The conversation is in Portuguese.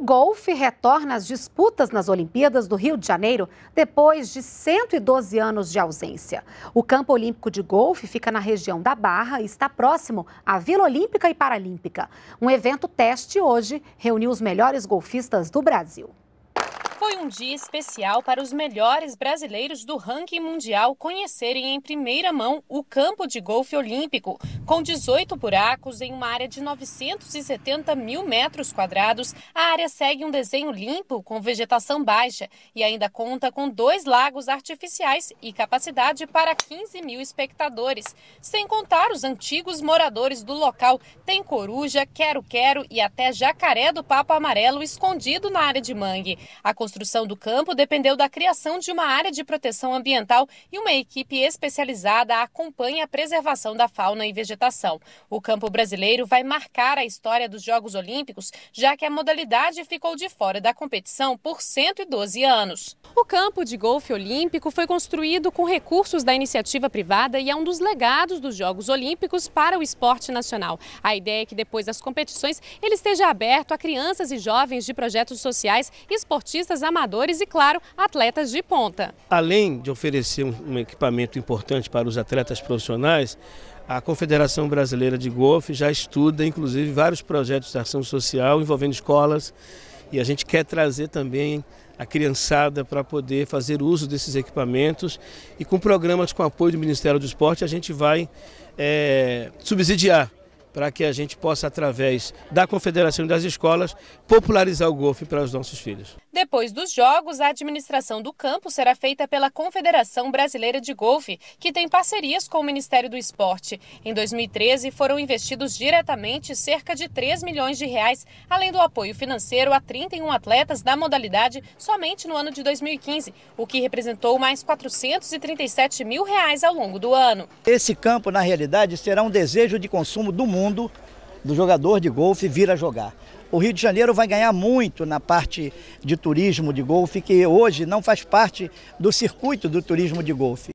O golfe retorna às disputas nas Olimpíadas do Rio de Janeiro depois de 112 anos de ausência. O Campo Olímpico de Golfe fica na região da Barra e está próximo à Vila Olímpica e Paralímpica. Um evento teste hoje reuniu os melhores golfistas do Brasil. Foi um dia especial para os melhores brasileiros do ranking mundial conhecerem em primeira mão o campo de golfe olímpico, com 18 buracos em uma área de 970 mil metros quadrados. A área segue um desenho limpo com vegetação baixa e ainda conta com dois lagos artificiais e capacidade para 15 mil espectadores, sem contar os antigos moradores do local. Tem coruja, quero quero e até jacaré do papo amarelo escondido na área de mangue. A construção do campo dependeu da criação de uma área de proteção ambiental e uma equipe especializada acompanha a preservação da fauna e vegetação. O campo brasileiro vai marcar a história dos Jogos Olímpicos, já que a modalidade ficou de fora da competição por 112 anos. O campo de golfe olímpico foi construído com recursos da iniciativa privada e é um dos legados dos Jogos Olímpicos para o esporte nacional. A ideia é que depois das competições ele esteja aberto a crianças e jovens de projetos sociais e esportistas atletas amadores e, claro, atletas de ponta. Além de oferecer um equipamento importante para os atletas profissionais, a Confederação Brasileira de Golfe já estuda, inclusive, vários projetos de ação social envolvendo escolas e a gente quer trazer também a criançada para poder fazer uso desses equipamentos e com programas com apoio do Ministério do Esporte a gente vai é, subsidiar para que a gente possa, através da Confederação das Escolas, popularizar o golfe para os nossos filhos. Depois dos Jogos, a administração do campo será feita pela Confederação Brasileira de Golfe, que tem parcerias com o Ministério do Esporte. Em 2013, foram investidos diretamente cerca de 3 milhões de reais, além do apoio financeiro a 31 atletas da modalidade somente no ano de 2015, o que representou mais 437 mil reais ao longo do ano. Esse campo, na realidade, será um desejo de consumo do mundo mundo do jogador de golfe vir a jogar. O Rio de Janeiro vai ganhar muito na parte de turismo de golfe, que hoje não faz parte do circuito do turismo de golfe.